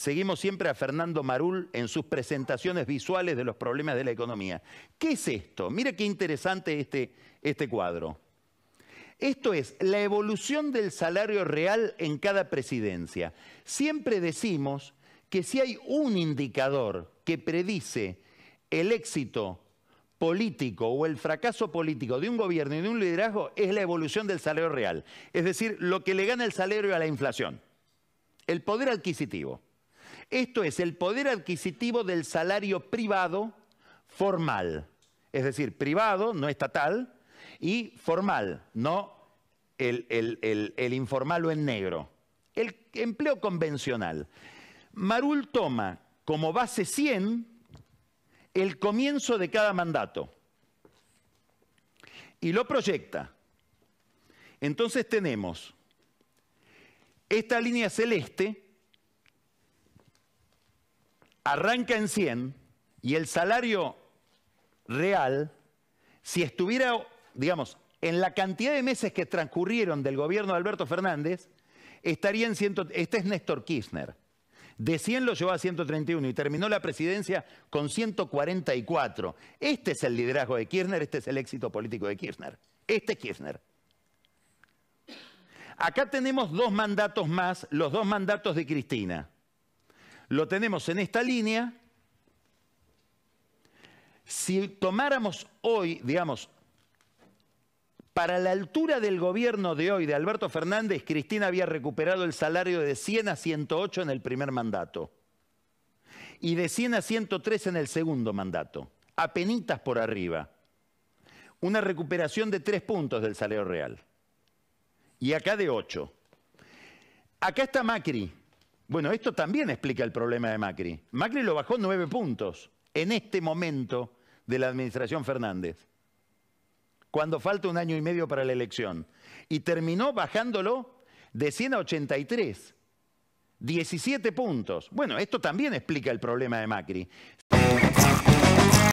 Seguimos siempre a Fernando Marul en sus presentaciones visuales de los problemas de la economía. ¿Qué es esto? Mira qué interesante este, este cuadro. Esto es la evolución del salario real en cada presidencia. Siempre decimos que si hay un indicador que predice el éxito político o el fracaso político de un gobierno y de un liderazgo es la evolución del salario real, es decir, lo que le gana el salario a la inflación, el poder adquisitivo. Esto es el poder adquisitivo del salario privado formal, es decir, privado, no estatal, y formal, no el, informal o en negro, el empleo convencional. Marul toma como base 100 el comienzo de cada mandato y lo proyecta. Entonces tenemos esta línea celeste, arranca en 100 y el salario real, si estuviera, digamos, en la cantidad de meses que transcurrieron del gobierno de Alberto Fernández, estaría en 100, este es Néstor Kirchner. De 100 lo llevó a 131 y terminó la presidencia con 144. Este es el liderazgo de Kirchner, este es el éxito político de Kirchner. Este es Kirchner. Acá tenemos dos mandatos más, los dos mandatos de Cristina lo tenemos en esta línea. Si tomáramos hoy, digamos, para la altura del gobierno de hoy de Alberto Fernández, Cristina había recuperado el salario de 100 a 108 en el primer mandato y de 100 a 103 en el segundo mandato, apenitas por arriba. Una recuperación de tres puntos del salario real. Y acá de ocho. Acá está Macri, bueno, esto también explica el problema de Macri. Macri lo bajó nueve puntos en este momento de la administración Fernández, cuando falta un año y medio para la elección. Y terminó bajándolo de 100 a 83, 17 puntos. Bueno, esto también explica el problema de Macri.